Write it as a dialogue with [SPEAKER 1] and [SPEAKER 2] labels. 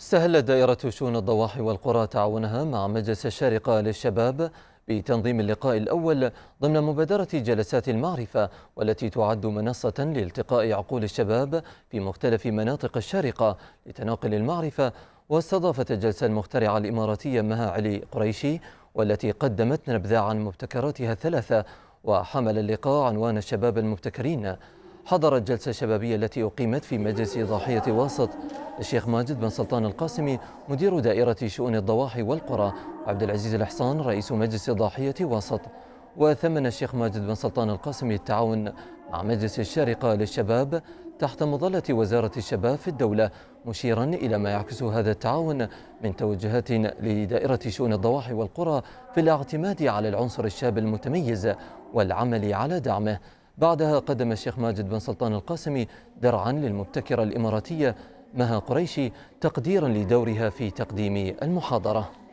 [SPEAKER 1] استهلت دائرة شؤون الضواحي والقرى تعاونها مع مجلس الشارقة للشباب بتنظيم اللقاء الأول ضمن مبادرة جلسات المعرفة والتي تعد منصة لالتقاء عقول الشباب في مختلف مناطق الشارقة لتناقل المعرفة واستضافت الجلسة المخترعة الإماراتية مها علي قريشي والتي قدمت نبذة عن مبتكراتها الثلاثة وحمل اللقاء عنوان الشباب المبتكرين حضرت جلسة شبابية التي أقيمت في مجلس ضاحية واسط الشيخ ماجد بن سلطان القاسمي مدير دائرة شؤون الضواحي والقرى وعبد العزيز الحصان رئيس مجلس ضاحية وسط وثمن الشيخ ماجد بن سلطان القاسمي التعاون مع مجلس الشارقة للشباب تحت مظلة وزارة الشباب في الدولة مشيرا إلى ما يعكس هذا التعاون من توجهات لدائرة شؤون الضواحي والقرى في الاعتماد على العنصر الشاب المتميز والعمل على دعمه بعدها قدم الشيخ ماجد بن سلطان القاسمي درعا للمبتكرة الإماراتية مها قريشي تقديرا لدورها في تقديم المحاضرة